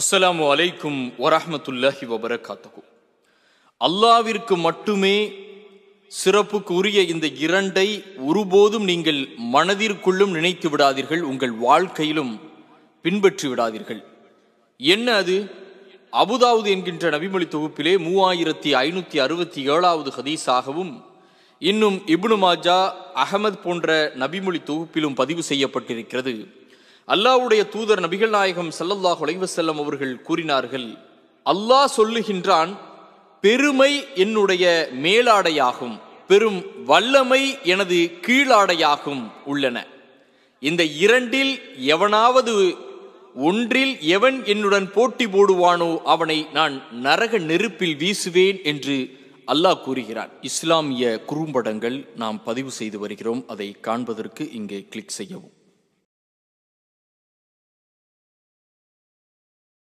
அஸ்ஸலாமு அலைக்கும் வரஹமத்துல்லாஹி வபரகாத்துக்கு அல்லாவிற்கு மட்டுமே சிறப்புக்கு உரிய இந்த இரண்டை ஒருபோதும் நீங்கள் மனதிற்குள்ளும் நினைத்து விடாதீர்கள் உங்கள் வாழ்க்கையிலும் பின்பற்றி விடாதீர்கள் என்ன அது அபுதாவுது என்கின்ற நபிமொழி தொகுப்பிலே மூவாயிரத்தி ஐநூற்றி அறுபத்தி ஏழாவது ஹதீஸாகவும் இன்னும் இப்னு மாஜா அகமது போன்ற நபிமொழி தொகுப்பிலும் பதிவு செய்யப்பட்டிருக்கிறது அல்லாவுடைய தூதர் நபிகள் நாயகம் சல்லல்லாஹ் செல்லம் அவர்கள் கூறினார்கள் அல்லாஹ் சொல்லுகின்றான் பெருமை என்னுடைய மேலாடையாகும் பெரும் வல்லமை எனது கீழாடையாகும் உள்ளன இந்த இரண்டில் எவனாவது ஒன்றில் எவன் என்னுடன் போட்டி போடுவானோ அவனை நான் நரக நெருப்பில் வீசுவேன் என்று அல்லாஹ் கூறுகிறார் இஸ்லாமிய குறும்படங்கள் நாம் பதிவு செய்து வருகிறோம் அதை காண்பதற்கு இங்கே கிளிக் செய்யவும்